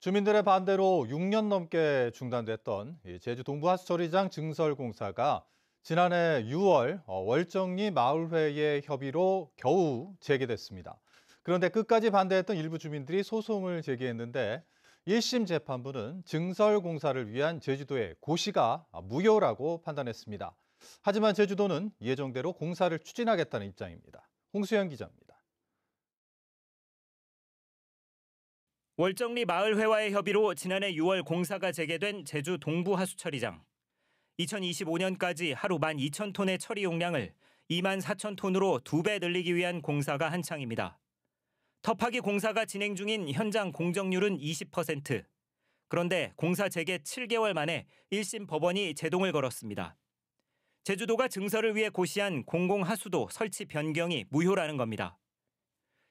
주민들의 반대로 6년 넘게 중단됐던 제주 동부하수처리장 증설공사가 지난해 6월 어, 월정리 마을회의 협의로 겨우 재개됐습니다. 그런데 끝까지 반대했던 일부 주민들이 소송을 제기했는데 1심 재판부는 증설공사를 위한 제주도의 고시가 무효라고 판단했습니다. 하지만 제주도는 예정대로 공사를 추진하겠다는 입장입니다. 홍수현 기자입니다. 월정리 마을회와의 협의로 지난해 6월 공사가 재개된 제주 동부 하수처리장. 2025년까지 하루 12,000톤의 처리 용량을 24,000톤으로 두 배 늘리기 위한 공사가 한창입니다. 터파기 공사가 진행 중인 현장 공정률은 20%. 그런데 공사 재개 7개월 만에 1심 법원이 제동을 걸었습니다. 제주도가 증서를 위해 고시한 공공하수도 설치 변경이 무효라는 겁니다.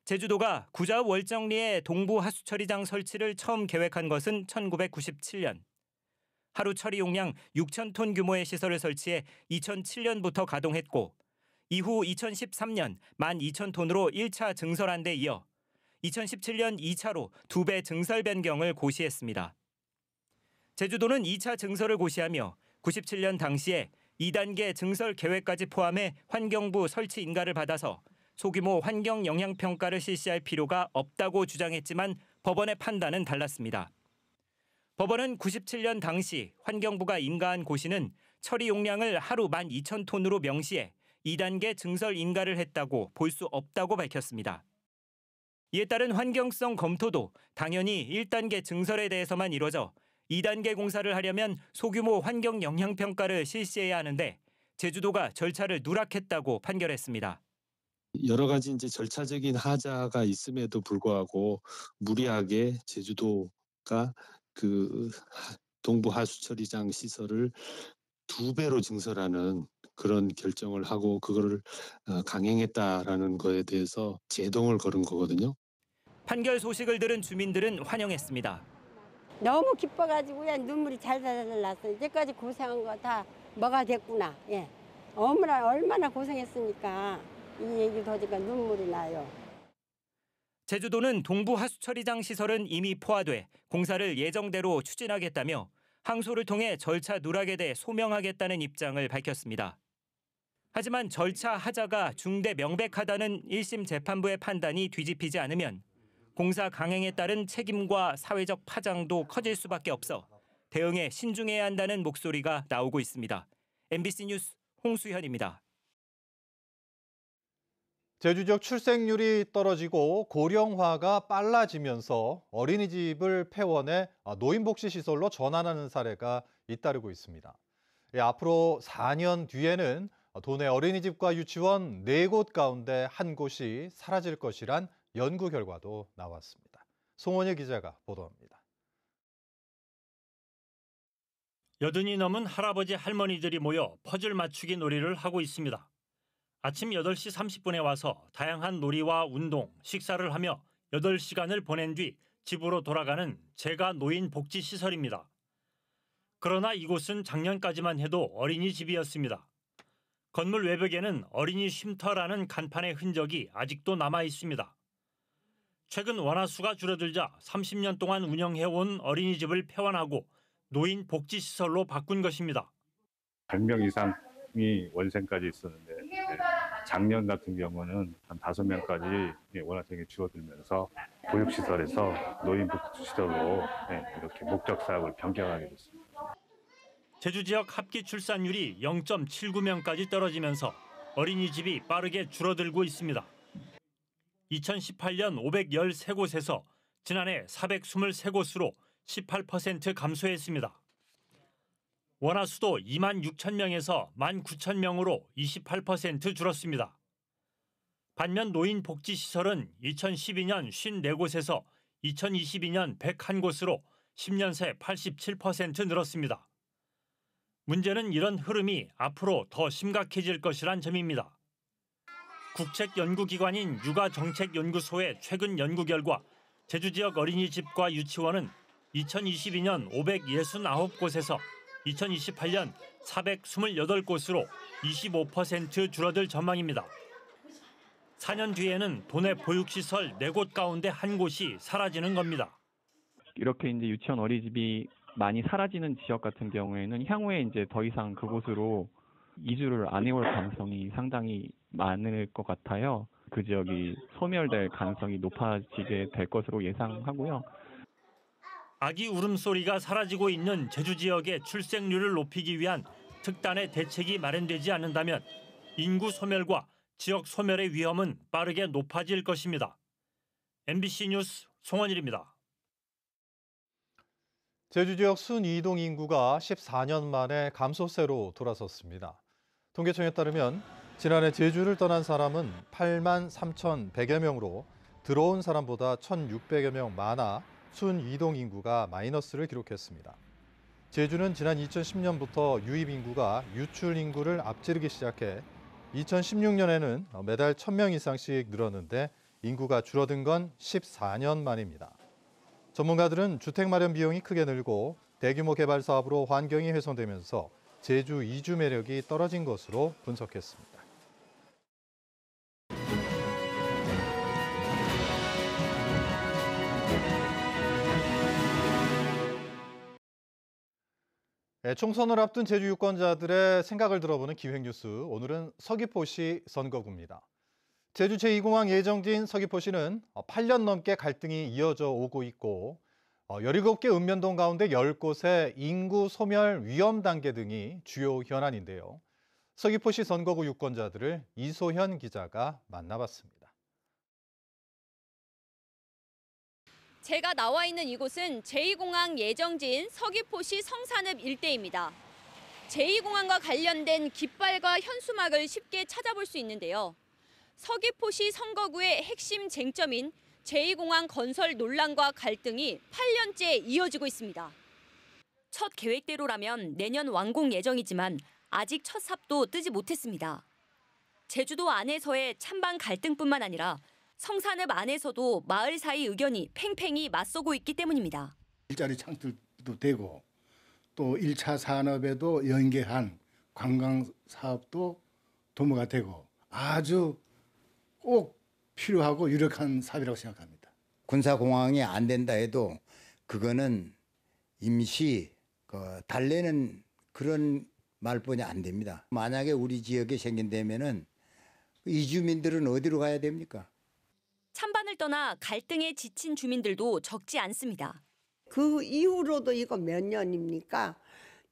제주도가 구좌 월정리에 동부 하수처리장 설치를 처음 계획한 것은 1997년. 하루 처리 용량 6천톤 규모의 시설을 설치해 2007년부터 가동했고 이후 2013년 1 2천톤으로 1차 증설한 데 이어 2017년 2차로 2배 증설 변경을 고시했습니다. 제주도는 2차 증설을 고시하며 97년 당시에 2단계 증설 계획까지 포함해 환경부 설치 인가를 받아서 소규모 환경 영향 평가를 실시할 필요가 없다고 주장했지만 법원의 판단은 달랐습니다. 법원은 97년 당시 환경부가 인가한 고시는 처리 용량을 하루 12,000톤으로 명시해 2단계 증설 인가를 했다고 볼 수 없다고 밝혔습니다. 이에 따른 환경성 검토도 당연히 1단계 증설에 대해서만 이뤄져 2단계 공사를 하려면 소규모 환경 영향 평가를 실시해야 하는데 제주도가 절차를 누락했다고 판결했습니다. 여러 가지 이제 절차적인 하자가 있음에도 불구하고 무리하게 제주도가 그 동부 하수처리장 시설을 두 배로 증설하는 그런 결정을 하고 그거를 어, 강행했다라는 거에 대해서 제동을 걸은 거거든요. 판결 소식을 들은 주민들은 환영했습니다. 너무 기뻐가지고 야 눈물이 잘잘 났어. 요 이제까지 고생한 거 다 뭐가 됐구나. 예. 어머나 얼마나 고생했습니까. 이 얘기를 하니까 눈물이 나요. 제주도는 동부 하수처리장 시설은 이미 포화돼 공사를 예정대로 추진하겠다며 항소를 통해 절차 누락에 대해 소명하겠다는 입장을 밝혔습니다. 하지만 절차 하자가 중대 명백하다는 1심 재판부의 판단이 뒤집히지 않으면 공사 강행에 따른 책임과 사회적 파장도 커질 수밖에 없어 대응에 신중해야 한다는 목소리가 나오고 있습니다. MBC 뉴스 홍수현입니다. 제주 지역 출생률이 떨어지고 고령화가 빨라지면서 어린이집을 폐원해 노인복지시설로 전환하는 사례가 잇따르고 있습니다. 예, 앞으로 4년 뒤에는 도내 어린이집과 유치원 4곳 가운데 한 곳이 사라질 것이란 연구 결과도 나왔습니다. 송원희 기자가 보도합니다. 여든이 넘은 할아버지 할머니들이 모여 퍼즐 맞추기 놀이를 하고 있습니다. 아침 8시 30분에 와서 다양한 놀이와 운동, 식사를 하며 8시간을 보낸 뒤 집으로 돌아가는 제가 노인 복지 시설입니다. 그러나 이곳은 작년까지만 해도 어린이집이었습니다. 건물 외벽에는 어린이 쉼터라는 간판의 흔적이 아직도 남아 있습니다. 최근 원화수가 줄어들자 30년 동안 운영해온 어린이집을 폐환하고 노인 복지시설로 바꾼 것입니다. 100명 이상이 원생까지 있었는데 작년 같은 경우는 한 다섯 명까지 예, 원화생이 줄어들면서 보육시설에서 노인복지시설로 예, 이렇게 목적 사업을 변경하게 됐습니다. 제주 지역 합기 출산율이 0.79명까지 떨어지면서 어린이집이 빠르게 줄어들고 있습니다. 2018년 513곳에서 지난해 423곳으로 18% 감소했습니다. 원화 수도 2만 6천 명에서 1만 9천 명으로 28% 줄었습니다. 반면 노인 복지 시설은 2012년 54곳에서 2022년 101곳으로 10년 새 87% 늘었습니다. 문제는 이런 흐름이 앞으로 더 심각해질 것이란 점입니다. 국책연구기관인 육아정책연구소의 최근 연구 결과 제주 지역 어린이집과 유치원은 2022년 569곳에서 2028년 428곳으로 25% 줄어들 전망입니다. 4년 뒤에는 도내 보육시설 4곳 가운데 한 곳이 사라지는 겁니다. 이렇게 이제 유치원 어린이집이 많이 사라지는 지역 같은 경우에는 향후에 이제 더 이상 그곳으로 이주를 안 해올 가능성이 상당히 많을 것 같아요. 그 지역이 소멸될 가능성이 높아지게 될 것으로 예상하고요. 아기 울음소리가 사라지고 있는 제주 지역의 출생률을 높이기 위한 특단의 대책이 마련되지 않는다면 인구 소멸과 지역 소멸의 위험은 빠르게 높아질 것입니다. MBC 뉴스 송원일입니다. 제주 지역 순이동 인구가 14년 만에 감소세로 돌아섰습니다. 통계청에 따르면 지난해 제주를 떠난 사람은 8만 3,100여 명으로 들어온 사람보다 1,600여 명 많아 순 이동 인구가 마이너스를 기록했습니다. 제주는 지난 2010년부터 유입 인구가 유출 인구를 앞지르기 시작해 2016년에는 매달 1,000명 이상씩 늘었는데 인구가 줄어든 건 14년 만입니다. 전문가들은 주택 마련 비용이 크게 늘고 대규모 개발 사업으로 환경이 훼손되면서 제주 이주 매력이 떨어진 것으로 분석했습니다. 네, 총선을 앞둔 제주 유권자들의 생각을 들어보는 기획뉴스. 오늘은 서귀포시 선거구입니다. 제주 제2공항 예정지인 서귀포시는 8년 넘게 갈등이 이어져 오고 있고 17개 어, 읍면동 가운데 10곳의 인구 소멸 위험 단계 등이 주요 현안인데요. 서귀포시 선거구 유권자들을 이소현 기자가 만나봤습니다. 제가 나와 있는 이곳은 제2공항 예정지인 서귀포시 성산읍 일대입니다. 제2공항과 관련된 깃발과 현수막을 쉽게 찾아볼 수 있는데요. 서귀포시 선거구의 핵심 쟁점인 제2공항 건설 논란과 갈등이 8년째 이어지고 있습니다. 첫 계획대로라면 내년 완공 예정이지만 아직 첫 삽도 뜨지 못했습니다. 제주도 안에서의 찬반 갈등뿐만 아니라 성산읍 안에서도 마을 사이 의견이 팽팽히 맞서고 있기 때문입니다. 일자리 창출도 되고 또 1차 산업에도 연계한 관광 사업도 도모가 되고 아주 꼭 필요하고 유력한 사업이라고 생각합니다. 군사공항이 안 된다 해도 그거는 임시 그 달래는 그런 말뿐이 안 됩니다. 만약에 우리 지역에 생긴다면 이주민들은 어디로 가야 됩니까? 떠나 갈등에 지친 주민들도 적지 않습니다. 그 이후로도 이거 몇 년입니까?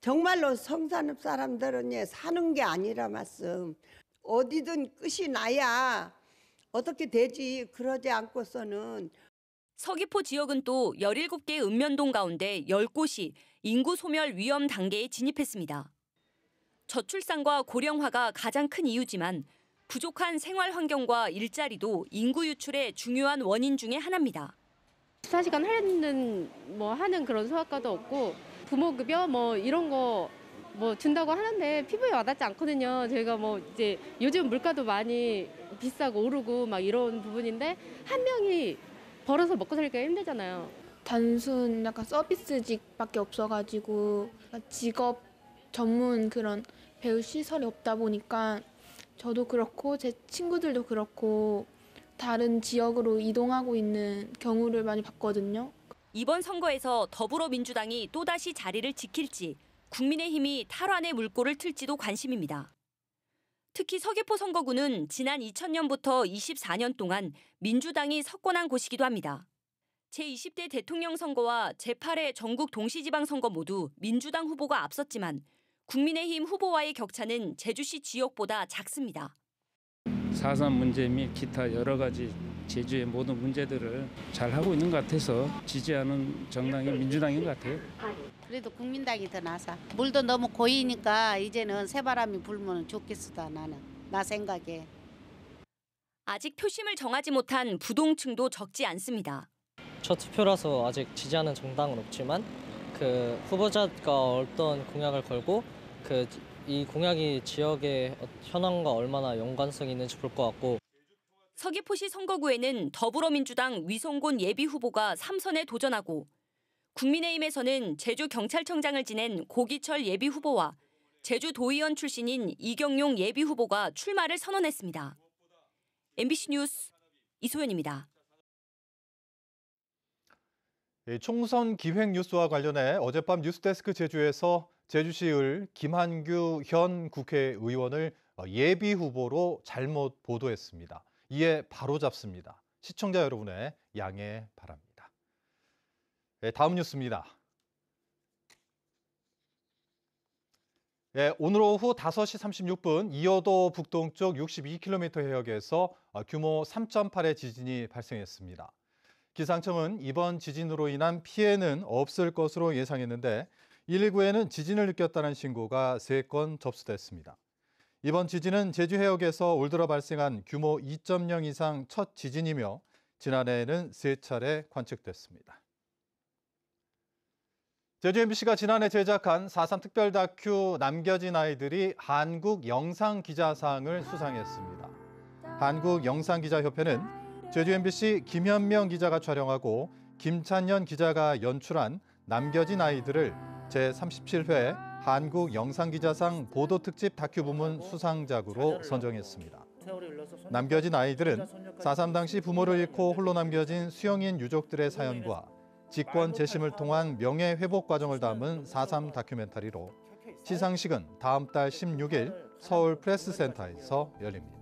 정말로 성산읍 사람들은 예, 사는 게 아니라 말씀. 어디든 끝이 나야 어떻게 되지 그러지 않고서는 서귀포 지역은 또 17개 읍면동 가운데 10곳이 인구 소멸 위험 단계에 진입했습니다. 저출산과 고령화가 가장 큰 이유지만 부족한 생활 환경과 일자리도 인구 유출의 중요한 원인 중의 하나입니다. 24시간 하는 뭐 하는 그런 소아과도 없고 부모 급여 뭐 이런 거 뭐 준다고 하는데 피부에 와닿지 않거든요. 저희가 뭐 이제 요즘 물가도 많이 비싸고 오르고 막 이런 부분인데 한 명이 벌어서 먹고 살기가 힘들잖아요. 단순 약간 서비스직밖에 없어가지고 직업 전문 그런 배우 시설이 없다 보니까 저도 그렇고 제 친구들도 그렇고 다른 지역으로 이동하고 있는 경우를 많이 봤거든요. 이번 선거에서 더불어민주당이 또다시 자리를 지킬지 국민의힘이 탈환의 물꼬를 틀지도 관심입니다. 특히 서귀포 선거구는 지난 2000년부터 24년 동안 민주당이 석권한 곳이기도 합니다. 제20대 대통령 선거와 제8회 전국 동시지방 선거 모두 민주당 후보가 앞섰지만 국민의힘 후보와의 격차는 제주시 지역보다 작습니다. 사산 문제 및 기타 여러 가지 제주의 모든 문제들을 잘 하고 있는 것 같아서 지지하는 정당이 민주당인 것 같아요. 그래도 국민당이 더 나사. 물도 너무 고이니까 이제는 새바람이 불면 좋겠어다 나는 나 생각에. 아직 표심을 정하지 못한 부동층도 적지 않습니다. 첫 투표라서 아직 지지하는 정당은 없지만 그 후보자가 어떤 공약을 걸고 그이 공약이 지역의 현황과 얼마나 연관성이 있는지 볼 것 같고 서귀포시 선거구에는 더불어민주당 위성곤 예비 후보가 3선에 도전하고 국민의힘에서는 제주 경찰청장을 지낸 고기철 예비 후보와 제주 도의원 출신인 이경용 예비 후보가 출마를 선언했습니다. MBC 뉴스 이소연입니다. 예, 총선 기획 뉴스와 관련해 어젯밤 뉴스데스크 제주에서 제주시 을 김한규 현 국회의원을 어, 예비 후보로 잘못 보도했습니다. 이에 바로잡습니다. 시청자 여러분의 양해 바랍니다. 네, 다음 뉴스입니다. 네, 오늘 오후 5시 36분 이어도 북동쪽 62km 해역에서 어, 규모 3.8의 지진이 발생했습니다. 기상청은 이번 지진으로 인한 피해는 없을 것으로 예상했는데 119에는 지진을 느꼈다는 신고가 3건 접수됐습니다. 이번 지진은 제주 해역에서 올 들어 발생한 규모 2.0 이상 첫 지진이며 지난해에는 3차례 관측됐습니다. 제주 MBC가 지난해 제작한 4.3 특별 다큐 남겨진 아이들이 한국 영상기자상을 수상했습니다. 한국영상기자협회는 제주 MBC 김현명 기자가 촬영하고 김찬현 기자가 연출한 남겨진 아이들을 제37회 한국 영상기자상 보도특집 다큐 부문 수상작으로 선정했습니다. 남겨진 아이들은 4.3 당시 부모를 잃고 홀로 남겨진 수영인 유족들의 사연과 직권 재심을 통한 명예 회복 과정을 담은 4.3 다큐멘터리로 시상식은 다음 달 16일 서울 프레스센터에서 열립니다.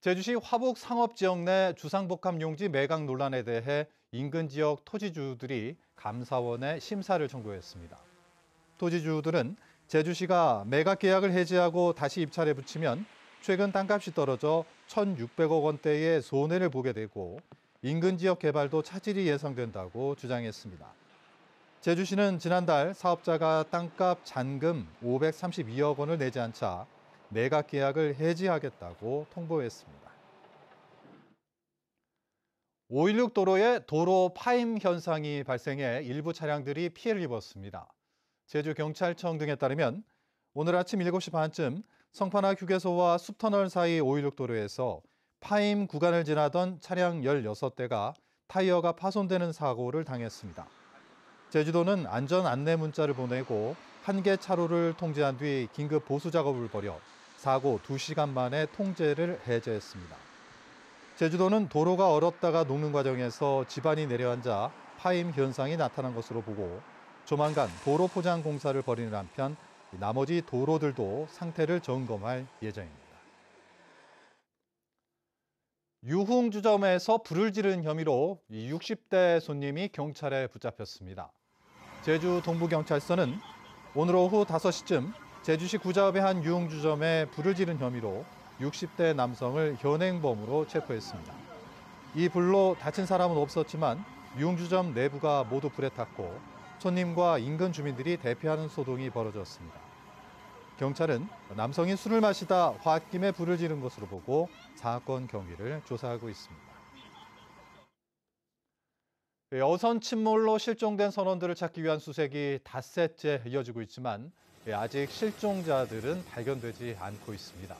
제주시 화북 상업지역 내 주상복합 용지 매각 논란에 대해 인근 지역 토지주들이 감사원에 심사를 청구했습니다. 토지주들은 제주시가 매각 계약을 해지하고 다시 입찰에 붙이면 최근 땅값이 떨어져 1,600억 원대의 손해를 보게 되고 인근 지역 개발도 차질이 예상된다고 주장했습니다. 제주시는 지난달 사업자가 땅값 잔금 532억 원을 내지 않자 매각 계약을 해지하겠다고 통보했습니다. 516 도로에 도로 파임 현상이 발생해 일부 차량들이 피해를 입었습니다. 제주경찰청 등에 따르면 오늘 아침 7시 반쯤 성판화 휴게소와 숲터널 사이 516 도로에서 파임 구간을 지나던 차량 16대가 타이어가 파손되는 사고를 당했습니다. 제주도는 안전 안내 문자를 보내고 한 개 차로를 통제한 뒤 긴급 보수 작업을 벌여 사고 2시간 만에 통제를 해제했습니다. 제주도는 도로가 얼었다가 녹는 과정에서 지반이 내려앉아 파임 현상이 나타난 것으로 보고 조만간 도로 포장 공사를 벌이는 한편 나머지 도로들도 상태를 점검할 예정입니다. 유흥주점에서 불을 지른 혐의로 60대 손님이 경찰에 붙잡혔습니다. 제주 동부경찰서는 오늘 오후 5시쯤 제주시 구자읍의 한 유흥주점에 불을 지른 혐의로 60대 남성을 현행범으로 체포했습니다. 이 불로 다친 사람은 없었지만 미용주점 내부가 모두 불에 탔고 손님과 인근 주민들이 대피하는 소동이 벌어졌습니다. 경찰은 남성이 술을 마시다 홧김에 불을 지른 것으로 보고 사건 경위를 조사하고 있습니다. 예, 어선 침몰로 실종된 선원들을 찾기 위한 수색이 닷새째 이어지고 있지만 예, 아직 실종자들은 발견되지 않고 있습니다.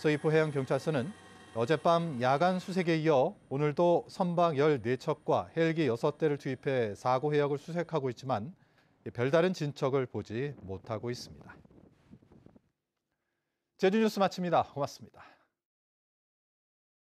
서귀포 해양경찰서는 어젯밤 야간 수색에 이어 오늘도 선박 14척과 헬기 6대를 투입해 사고 해역을 수색하고 있지만 별다른 진척을 보지 못하고 있습니다. 제주뉴스 마칩니다. 고맙습니다.